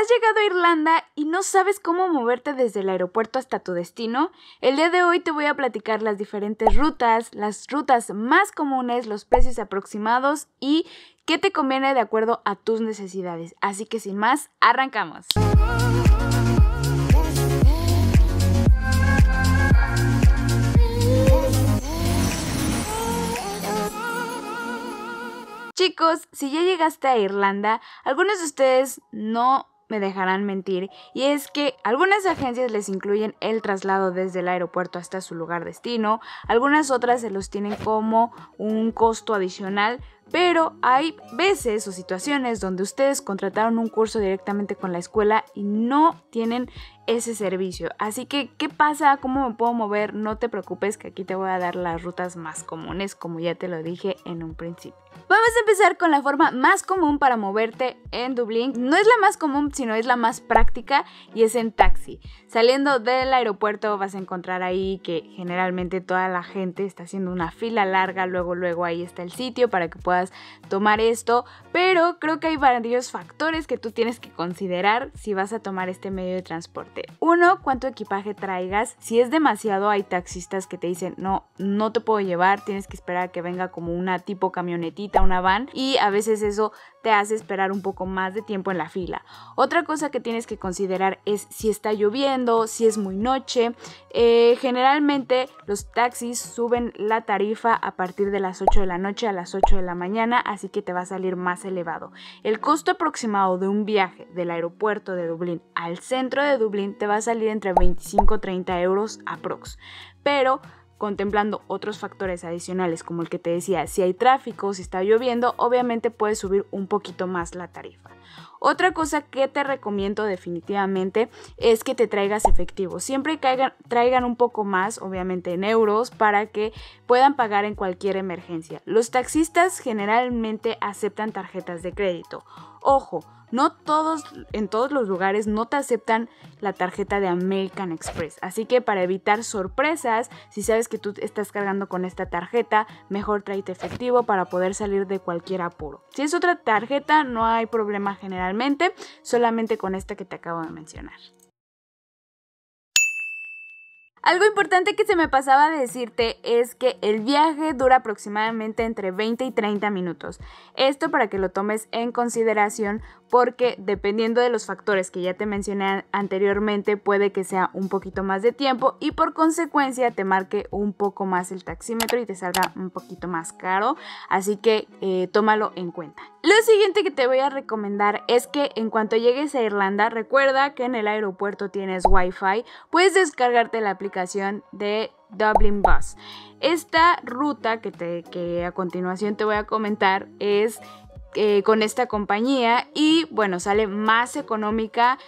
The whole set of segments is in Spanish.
¿Has llegado a Irlanda y no sabes cómo moverte desde el aeropuerto hasta tu destino? El día de hoy te voy a platicar las diferentes rutas, las rutas más comunes, los precios aproximados y qué te conviene de acuerdo a tus necesidades. Así que sin más, arrancamos. Chicos, si ya llegaste a Irlanda, algunos de ustedes no me dejarán mentir, y es que algunas agencias les incluyen el traslado desde el aeropuerto hasta su lugar destino, algunas otras se los tienen como un costo adicional, pero hay veces o situaciones donde ustedes contrataron un curso directamente con la escuela y no tienen ese servicio. Así que, ¿qué pasa? ¿Cómo me puedo mover? No te preocupes que aquí te voy a dar las rutas más comunes, como ya te lo dije en un principio. Vamos a empezar con la forma más común para moverte en Dublín. No es la más común, sino es la más práctica y es en taxi. Saliendo del aeropuerto vas a encontrar ahí que generalmente toda la gente está haciendo una fila larga, luego luego ahí está el sitio para que puedas tomar esto, pero creo que hay varios factores que tú tienes que considerar si vas a tomar este medio de transporte. Uno, cuánto equipaje traigas. Si es demasiado, hay taxistas que te dicen, no, no te puedo llevar, tienes que esperar a que venga como una tipo camionetita, una van. Y a veces eso te hace esperar un poco más de tiempo en la fila. Otra cosa que tienes que considerar es si está lloviendo, si es muy noche. Eh, generalmente los taxis suben la tarifa a partir de las 8 de la noche a las 8 de la mañana, así que te va a salir más elevado. El costo aproximado de un viaje del aeropuerto de Dublín al centro de Dublín te va a salir entre 25 y 30 euros aprox. Pero contemplando otros factores adicionales como el que te decía, si hay tráfico, si está lloviendo, obviamente puedes subir un poquito más la tarifa. Otra cosa que te recomiendo definitivamente es que te traigas efectivo. Siempre traigan un poco más, obviamente en euros, para que puedan pagar en cualquier emergencia. Los taxistas generalmente aceptan tarjetas de crédito. Ojo, no todos, en todos los lugares no te aceptan la tarjeta de American Express. Así que para evitar sorpresas, si sabes que tú estás cargando con esta tarjeta, mejor tráete efectivo para poder salir de cualquier apuro. Si es otra tarjeta, no hay problema generalmente, solamente con esta que te acabo de mencionar. Algo importante que se me pasaba de decirte es que el viaje dura aproximadamente entre 20 y 30 minutos. Esto para que lo tomes en consideración porque dependiendo de los factores que ya te mencioné anteriormente puede que sea un poquito más de tiempo y por consecuencia te marque un poco más el taxímetro y te salga un poquito más caro, así que eh, tómalo en cuenta. Lo siguiente que te voy a recomendar es que en cuanto llegues a Irlanda, recuerda que en el aeropuerto tienes wifi, puedes descargarte la aplicación de Dublin Bus. Esta ruta que, te, que a continuación te voy a comentar es eh, con esta compañía y bueno, sale más económica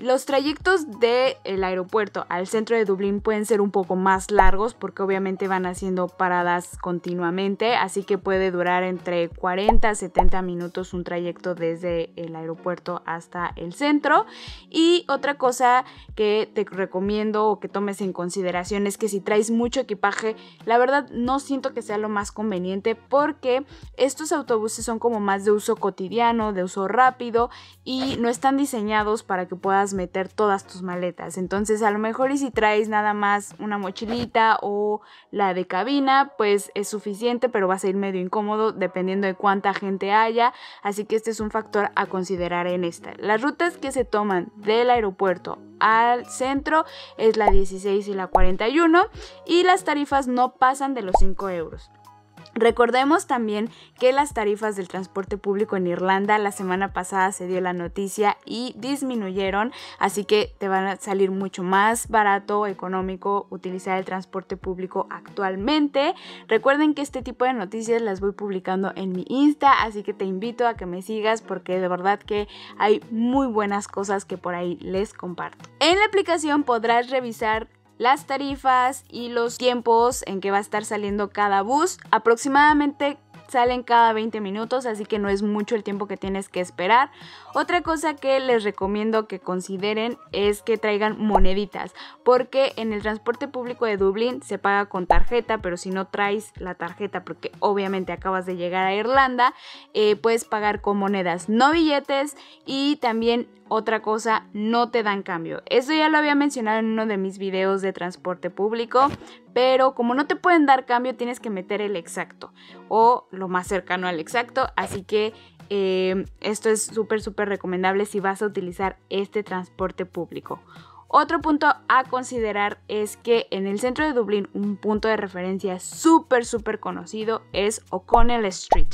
los trayectos del aeropuerto al centro de Dublín pueden ser un poco más largos porque obviamente van haciendo paradas continuamente, así que puede durar entre 40 a 70 minutos un trayecto desde el aeropuerto hasta el centro. Y otra cosa que te recomiendo o que tomes en consideración es que si traes mucho equipaje, la verdad no siento que sea lo más conveniente porque estos autobuses son como más de uso cotidiano, de uso rápido y no están diseñados para que puedas meter todas tus maletas. Entonces a lo mejor y si traes nada más una mochilita o la de cabina, pues es suficiente, pero vas a ir medio incómodo dependiendo de cuánta gente haya. Así que este es un factor a considerar en esta. Las rutas que se toman del aeropuerto al centro es la 16 y la 41 y las tarifas no pasan de los 5 euros. Recordemos también que las tarifas del transporte público en Irlanda la semana pasada se dio la noticia y disminuyeron, así que te van a salir mucho más barato, económico utilizar el transporte público actualmente. Recuerden que este tipo de noticias las voy publicando en mi Insta, así que te invito a que me sigas porque de verdad que hay muy buenas cosas que por ahí les comparto. En la aplicación podrás revisar las tarifas y los tiempos en que va a estar saliendo cada bus. Aproximadamente salen cada 20 minutos, así que no es mucho el tiempo que tienes que esperar. Otra cosa que les recomiendo que consideren es que traigan moneditas, porque en el transporte público de Dublín se paga con tarjeta, pero si no traes la tarjeta, porque obviamente acabas de llegar a Irlanda, eh, puedes pagar con monedas, no billetes y también otra cosa, no te dan cambio. Eso ya lo había mencionado en uno de mis videos de transporte público, pero como no te pueden dar cambio, tienes que meter el exacto o lo más cercano al exacto. Así que em, esto es súper, súper recomendable si vas a utilizar este transporte público. Otro punto a considerar es que en el centro de Dublín un punto de referencia súper, súper conocido es O'Connell Street.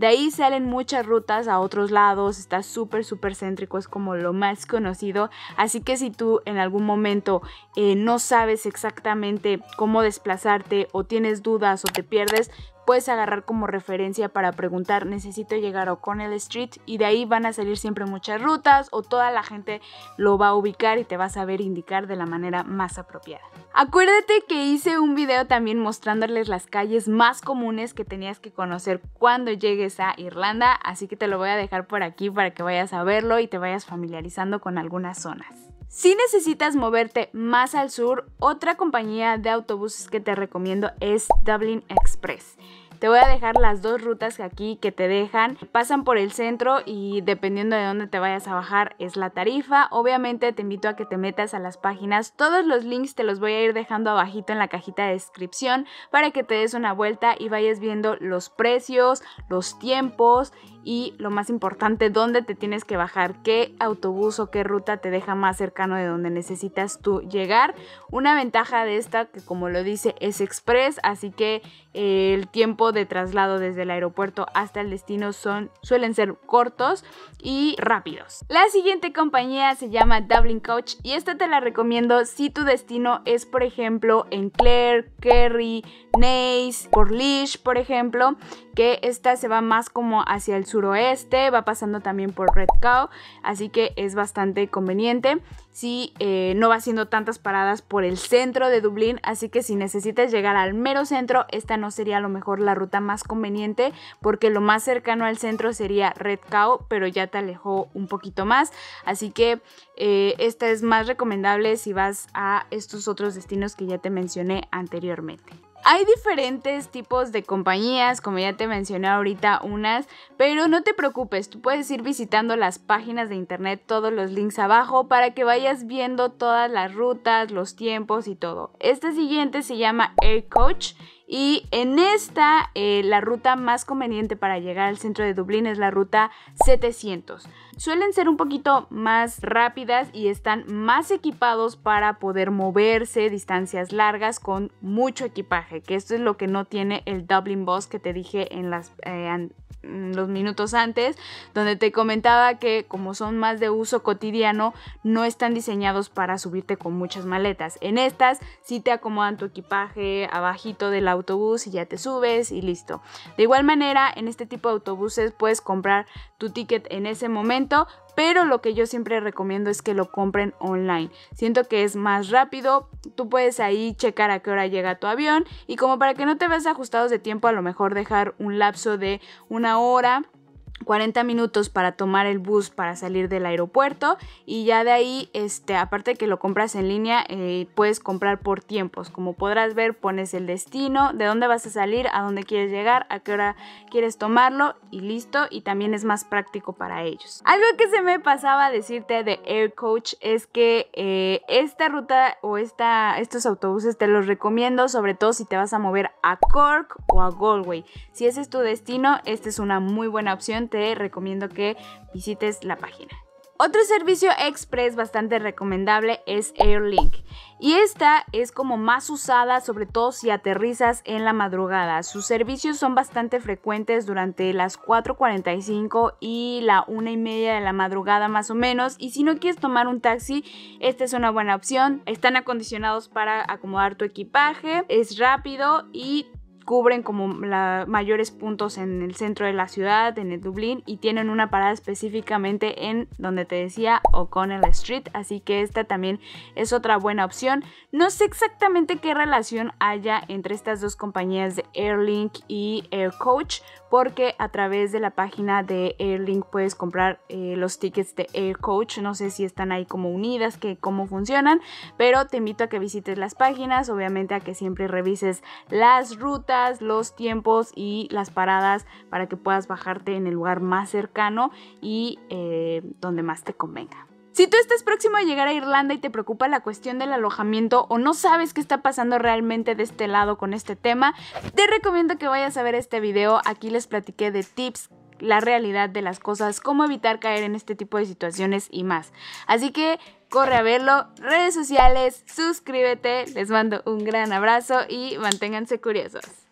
De ahí salen muchas rutas a otros lados, está súper, súper céntrico, es como lo más conocido. Así que si tú en algún momento eh, no sabes exactamente cómo desplazarte o tienes dudas o te pierdes, puedes agarrar como referencia para preguntar, necesito llegar a O'Connell Street y de ahí van a salir siempre muchas rutas o toda la gente lo va a ubicar y te va a saber indicar de la manera más apropiada. Acuérdate que hice un video también mostrándoles las calles más comunes que tenías que conocer cuando llegues a Irlanda, así que te lo voy a dejar por aquí para que vayas a verlo y te vayas familiarizando con algunas zonas. Si necesitas moverte más al sur, otra compañía de autobuses que te recomiendo es Dublin Express. Te voy a dejar las dos rutas aquí que te dejan. Pasan por el centro y dependiendo de dónde te vayas a bajar es la tarifa. Obviamente te invito a que te metas a las páginas. Todos los links te los voy a ir dejando abajito en la cajita de descripción para que te des una vuelta y vayas viendo los precios, los tiempos y lo más importante, dónde te tienes que bajar, qué autobús o qué ruta te deja más cercano de donde necesitas tú llegar. Una ventaja de esta, que como lo dice, es express, así que eh, el tiempo de traslado desde el aeropuerto hasta el destino son, suelen ser cortos y rápidos. La siguiente compañía se llama Dublin Coach y esta te la recomiendo si tu destino es, por ejemplo, en Clare, Kerry, Nace, Leash, por ejemplo, que esta se va más como hacia el suroeste, va pasando también por Red Cow, así que es bastante conveniente si eh, no va haciendo tantas paradas por el centro de Dublín, así que si necesitas llegar al mero centro, esta no sería a lo mejor la ruta más conveniente porque lo más cercano al centro sería Red Cow, pero ya te alejó un poquito más, así que eh, esta es más recomendable si vas a estos otros destinos que ya te mencioné anteriormente. Hay diferentes tipos de compañías, como ya te mencioné ahorita unas, pero no te preocupes, tú puedes ir visitando las páginas de internet, todos los links abajo, para que vayas viendo todas las rutas, los tiempos y todo. Este siguiente se llama Air Coach y en esta, eh, la ruta más conveniente para llegar al centro de Dublín es la ruta 700. Suelen ser un poquito más rápidas y están más equipados para poder moverse distancias largas con mucho equipaje, que esto es lo que no tiene el Dublin Bus que te dije en las eh, Mm, los minutos antes, donde te comentaba que como son más de uso cotidiano, no están diseñados para subirte con muchas maletas. En estas sí te acomodan tu equipaje abajito del autobús y ya te subes y listo. De igual manera, en este tipo de autobuses puedes comprar tu ticket en ese momento, pero lo que yo siempre recomiendo es que lo compren online. Siento que es más rápido, tú puedes ahí checar a qué hora llega tu avión y como para que no te veas ajustados de tiempo, a lo mejor dejar un lapso de una hora 40 minutos para tomar el bus para salir del aeropuerto y ya de ahí, este, aparte que lo compras en línea, eh, puedes comprar por tiempos. Como podrás ver, pones el destino, de dónde vas a salir, a dónde quieres llegar, a qué hora quieres tomarlo y listo. Y también es más práctico para ellos. Algo que se me pasaba a decirte de Aircoach Coach es que eh, esta ruta o estos autobuses te los recomiendo, sobre todo si te vas a mover a Cork o a Galway. Si ese es tu destino, esta es una muy buena opción te recomiendo que visites la página. Otro servicio express bastante recomendable es AirLink. Y esta es como más usada, sobre todo si aterrizas en la madrugada. Sus servicios son bastante frecuentes durante las 4.45 y la 1.30 de la madrugada más o menos. Y si no quieres tomar un taxi, esta es una buena opción. Están acondicionados para acomodar tu equipaje, es rápido y cubren como los mayores puntos en el centro de la ciudad, en el Dublín, y tienen una parada específicamente en donde te decía O'Connell Street, así que esta también es otra buena opción. No sé exactamente qué relación haya entre estas dos compañías de Airlink y AirCoach, porque a través de la página de Airlink puedes comprar eh, los tickets de AirCoach, no sé si están ahí como unidas, cómo funcionan, pero te invito a que visites las páginas, obviamente a que siempre revises las rutas, los tiempos y las paradas para que puedas bajarte en el lugar más cercano y eh, donde más te convenga. Si tú estás próximo a llegar a Irlanda y te preocupa la cuestión del alojamiento o no sabes qué está pasando realmente de este lado con este tema, te recomiendo que vayas a ver este video. Aquí les platiqué de tips la realidad de las cosas, cómo evitar caer en este tipo de situaciones y más. Así que corre a verlo, redes sociales, suscríbete, les mando un gran abrazo y manténganse curiosos.